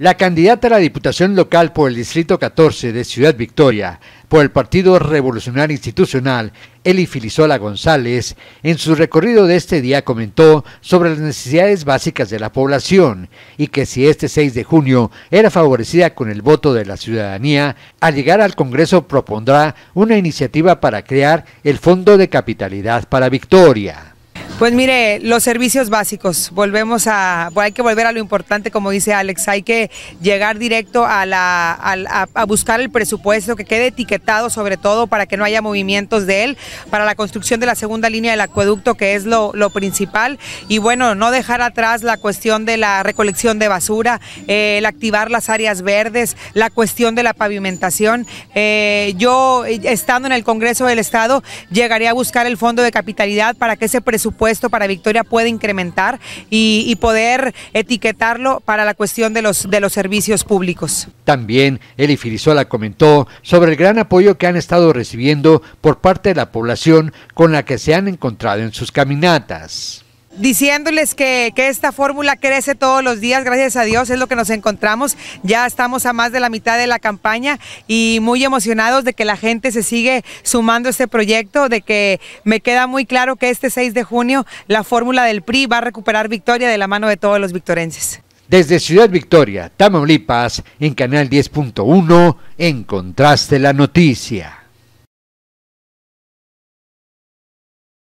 La candidata a la Diputación Local por el Distrito 14 de Ciudad Victoria, por el Partido Revolucionario Institucional, Eli Filizola González, en su recorrido de este día comentó sobre las necesidades básicas de la población y que si este 6 de junio era favorecida con el voto de la ciudadanía, al llegar al Congreso propondrá una iniciativa para crear el Fondo de Capitalidad para Victoria. Pues mire, los servicios básicos, volvemos a, pues hay que volver a lo importante, como dice Alex, hay que llegar directo a, la, a, buscar el presupuesto que quede etiquetado sobre todo para que no haya movimientos de él, para la construcción de la segunda línea del acueducto, que es lo, principal, y bueno, no dejar atrás la cuestión de la recolección de basura, eh, el activar las áreas verdes, la cuestión de la pavimentación. Eh, yo, eh, estando en el Congreso del Estado, llegaré a buscar el fondo de capitalidad para que ese presupuesto esto para Victoria puede incrementar y, poder etiquetarlo para la cuestión de los, de los servicios públicos. También Eli Firisola comentó sobre el gran apoyo que han estado recibiendo por parte de la población con la que se han encontrado en sus caminatas. Diciéndoles que, esta fórmula crece todos los días, gracias a Dios, es lo que nos encontramos. Ya estamos a más de la mitad de la campaña y muy emocionados de que la gente se sigue sumando a este proyecto, de que me queda muy claro que este 6 de junio la fórmula del PRI va a recuperar victoria de la mano de todos los victorenses. Desde Ciudad Victoria, Tamaulipas, en Canal 10.1, en Contraste la Noticia.